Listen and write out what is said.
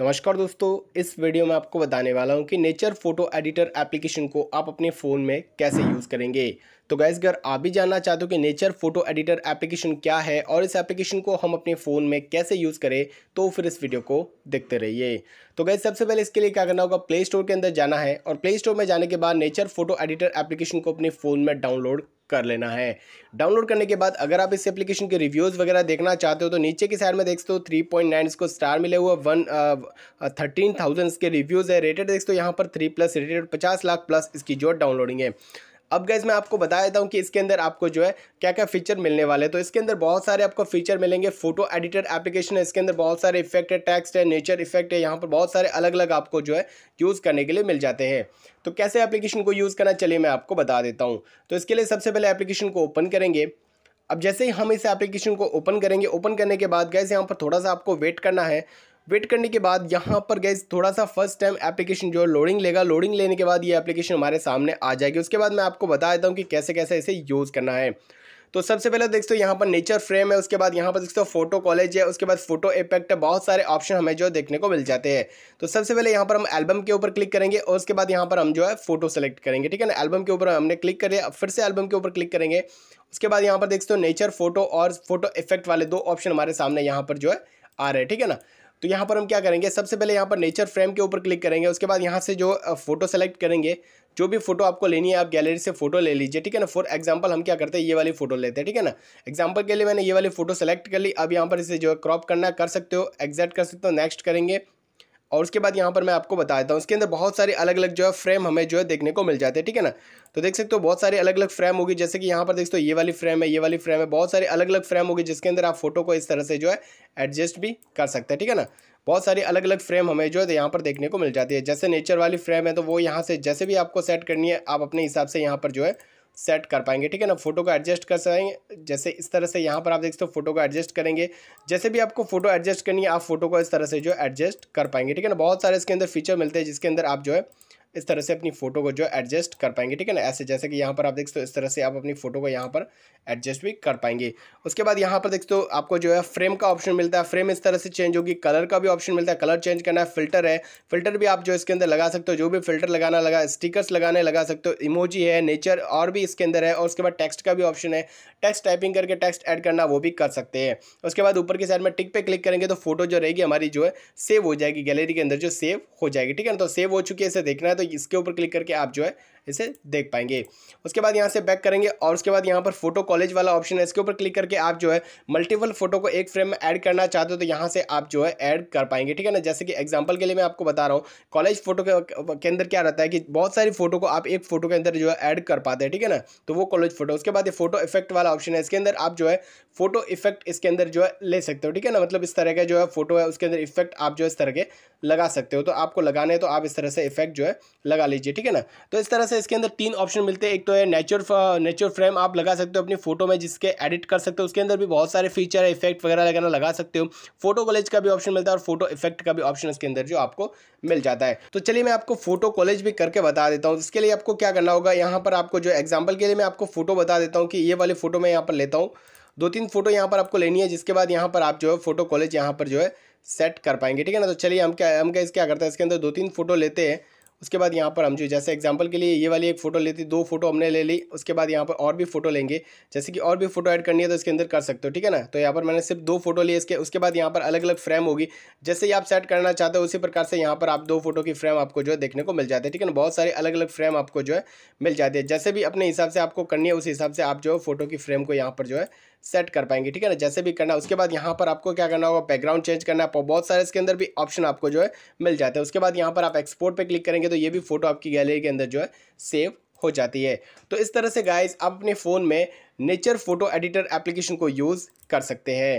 नमस्कार दोस्तों इस वीडियो में आपको बताने वाला हूं कि नेचर फोटो एडिटर एप्लीकेशन को आप अपने फ़ोन में कैसे यूज़ करेंगे तो गैस अगर आप भी जानना चाहते हो कि नेचर फोटो एडिटर एप्लीकेशन क्या है और इस एप्लीकेशन को हम अपने फ़ोन में कैसे यूज़ करें तो फिर इस वीडियो को देखते रहिए तो गैस सबसे पहले इसके लिए क्या करना होगा प्ले स्टोर के अंदर जाना है और प्ले स्टोर में जाने के बाद नेचर फोटो एडिटर एप्लीकेशन को अपने फ़ोन में डाउनलोड कर लेना है डाउनलोड करने के बाद अगर आप इस एप्लीकेशन के रिव्यूज़ वगैरह देखना चाहते हो तो नीचे की साइड में सकते हो थ्री पॉइंट नाइन इसको स्टार मिले हुए वन थर्टीन थाउजेंड इसके रिव्यूज़ है रेटेड देखते हो यहाँ पर थ्री प्लस रेटेड पचास लाख प्लस इसकी जो डाउनलोडिंग है अब गैस मैं आपको बता देता हूँ कि इसके अंदर आपको जो है क्या क्या फीचर मिलने वाले हैं तो इसके अंदर बहुत सारे आपको फीचर मिलेंगे फोटो एडिटर एप्लीकेशन है इसके अंदर बहुत सारे इफेक्ट है टेक्स्ट है नेचर इफेक्ट है यहाँ पर बहुत सारे अलग अलग आपको जो है यूज़ करने के लिए मिल जाते हैं तो कैसे एप्लीकेशन को यूज़ करना चलिए मैं आपको बता देता हूँ तो इसके लिए सबसे पहले एप्लीकेशन को ओपन करेंगे अब जैसे ही हम इस एप्लीकेशन को ओपन करेंगे ओपन करने के बाद गैस यहाँ पर थोड़ा सा आपको वेट करना है वेट करने के बाद यहाँ पर गए थोड़ा सा फर्स्ट टाइम एप्लीकेशन जो है लोडिंग लेगा लोडिंग लेने के बाद ये एप्लीकेशन हमारे सामने आ जाएगी उसके बाद मैं आपको बता देता हूँ कि कैसे कैसे इसे यूज़ करना है तो सबसे पहले देखते हो यहाँ पर नेचर फ्रेम है उसके बाद यहाँ पर देखते हो फोटो कॉलेज है उसके बाद फोटो इफेक्ट बहुत सारे ऑप्शन हमें जो देखने को मिल जाते हैं तो सबसे पहले यहाँ पर हम एल्बम के ऊपर क्लिक करेंगे और उसके बाद यहाँ पर हम जो है फोटो सेलेक्ट करेंगे ठीक है ना एल्बम के ऊपर हमने क्लिक लिया फिर से एल्बम के ऊपर क्लिक करेंगे उसके बाद यहाँ पर देखते हो नेचर फोटो और फोटो इफेक्ट वाले दो ऑप्शन हमारे सामने यहाँ पर जो है आ रहे हैं ठीक है ना तो यहाँ पर हम क्या करेंगे सबसे पहले यहाँ पर नेचर फ्रेम के ऊपर क्लिक करेंगे उसके बाद यहाँ से जो फोटो सेलेक्ट करेंगे जो भी फोटो आपको लेनी है आप गैलरी से फोटो ले लीजिए ठीक है ना फॉर एग्जांपल हम क्या करते हैं ये वाली फोटो लेते हैं ठीक है ना एग्जांपल के लिए मैंने ये वाली फोटो सेलेक्ट कर ली अब यहाँ पर इसे जो है क्रॉप करना कर सकते हो एग्जैक्ट कर सकते हो नेक्स्ट करेंगे और उसके बाद यहाँ पर मैं आपको बता देता हूँ उसके अंदर बहुत सारे अलग अलग जो है फ्रेम हमें जो है देखने को मिल जाते हैं ठीक है ना तो देख सकते हो बहुत सारे अलग अलग फ्रेम होगी जैसे कि यहाँ पर देख सकते हो ये वाली फ्रेम है ये वाली फ्रेम है बहुत सारे अलग अलग फ्रेम होगी जिसके अंदर आप फोटो को इस तरह से जो है एडजस्ट भी कर सकते हैं ठीक है ना बहुत सारी अलग अलग फ्रेम हमें जो है यहाँ पर देखने को मिल जाती है जैसे नेचर वाली फ्रेम है तो वो यहाँ से जैसे भी आपको सेट करनी है आप अपने हिसाब से यहाँ पर जो है सेट कर पाएंगे ठीक है ना फोटो को एडजस्ट कर सकेंगे जैसे इस तरह से यहाँ पर आप देख सकते हो फोटो को एडजस्ट करेंगे जैसे भी आपको फोटो एडजस्ट करनी है आप फोटो को इस तरह से जो एडजस्ट कर पाएंगे ठीक है ना बहुत सारे इसके अंदर फीचर मिलते हैं जिसके अंदर आप जो है इस तरह से अपनी फ़ोटो को जो एडजस्ट कर पाएंगे ठीक है ना ऐसे जैसे कि यहाँ पर आप देख सकते हो इस तरह से आप अपनी फ़ोटो को यहाँ पर एडजस्ट भी कर पाएंगे उसके बाद यहाँ पर सकते हो आपको जो है फ्रेम का ऑप्शन मिलता है फ्रेम इस तरह से चेंज होगी कलर का भी ऑप्शन मिलता है कलर चेंज करना है फिल्टर है फिल्टर भी आप जो इसके अंदर लगा सकते हो जो भी फिल्टर लगाना लगा स्टिकर्स लगाने लगा सकते हो इमोजी है नेचर और भी इसके अंदर है और उसके बाद टेक्स्ट का भी ऑप्शन है टेक्स्ट टाइपिंग करके टेक्स्ट ऐड करना वो भी कर सकते हैं उसके बाद ऊपर की साइड में टिक पे क्लिक करेंगे तो फोटो जो रहेगी हमारी जो है सेव हो जाएगी गैलरी के अंदर जो सेव हो जाएगी ठीक है ना तो सेव हो चुकी है इसे देखना है तो तो इसके ऊपर क्लिक करके आप जो है इसे देख पाएंगे उसके बाद यहाँ से बैक करेंगे और उसके बाद यहाँ पर फोटो कॉलेज वाला ऑप्शन है इसके ऊपर क्लिक करके आप जो है मल्टीपल फोटो को एक फ्रेम में ऐड करना चाहते हो तो यहाँ से आप जो है ऐड कर पाएंगे ठीक है ना जैसे कि एग्जाम्पल के लिए मैं आपको बता रहा हूँ कॉलेज फोटो के अंदर क्या रहता है कि बहुत सारी फोटो को आप एक फोटो के अंदर जो है ऐड कर पाते हैं ठीक है ना तो वो कॉलेज फोटो उसके बाद ये फोटो इफेक्ट वाला ऑप्शन है इसके अंदर आप जो है फोटो इफेक्ट इसके अंदर जो है ले सकते हो ठीक है ना मतलब इस तरह का जो है फोटो है उसके अंदर इफेक्ट आप जो इस तरह के लगा सकते हो तो आपको लगाने तो आप इस तरह से इफेक्ट जो है लगा लीजिए ठीक है ना तो इस तरह से इसके अंदर तीन ऑप्शन मिलते हैं एक तो है नेचर नेचर फ्रेम आप लगा सकते हो अपनी फोटो में जिसके एडिट कर सकते हो उसके अंदर भी बहुत सारे फीचर है इफेक्ट वगैरह लगाना लगा सकते हो फोटो कॉलेज का भी ऑप्शन मिलता है और फोटो इफेक्ट का भी ऑप्शन इसके अंदर जो आपको मिल जाता है तो चलिए मैं आपको फोटो कॉलेज भी करके बता देता हूँ इसके लिए आपको क्या करना होगा यहाँ पर आपको जो एग्जाम्पल के लिए मैं आपको फोटो बता देता हूँ कि ये वाली फोटो मैं यहाँ पर लेता हूँ दो तीन फोटो यहाँ पर आपको लेनी है जिसके बाद यहाँ पर आप जो है फोटो कॉलेज यहाँ पर जो है सेट कर पाएंगे ठीक है ना तो चलिए हम क्या हम क्या इस क्या करते हैं इसके अंदर दो तीन फोटो लेते हैं उसके बाद यहाँ पर हम जो जैसे एग्जाम्पल के लिए ये वाली एक फ़ोटो लेती दो फोटो हमने ले ली उसके बाद यहाँ पर और भी फोटो लेंगे जैसे कि और भी फोटो ऐड करनी है तो इसके अंदर कर सकते हो ठीक है ना तो यहाँ पर मैंने सिर्फ दो फोटो लिए इसके उसके बाद यहाँ पर अलग अलग फ्रेम होगी जैसे ही आप सेट करना चाहते हो उसी प्रकार से यहाँ पर आप दो फोटो की फ्रेम आपको जो है देखने को मिल जाती है ठीक है ना बहुत सारे अलग अलग फ्रेम आपको जो है मिल जाती है जैसे भी अपने हिसाब से आपको करनी है उस हिसाब से आप जो है फोटो की फ्रेम को यहाँ पर जो है सेट कर पाएंगे ठीक है ना जैसे भी करना उसके बाद यहाँ पर आपको क्या करना होगा बैकग्राउंड चेंज करना है बहुत सारे इसके अंदर भी ऑप्शन आपको जो है मिल जाते हैं उसके बाद यहाँ पर आप एक्सपोर्ट पर क्लिक करेंगे तो ये भी फोटो आपकी गैलरी के अंदर जो है सेव हो जाती है तो इस तरह से गाइज आप अपने फ़ोन में नेचर फोटो एडिटर एप्लीकेशन को यूज़ कर सकते हैं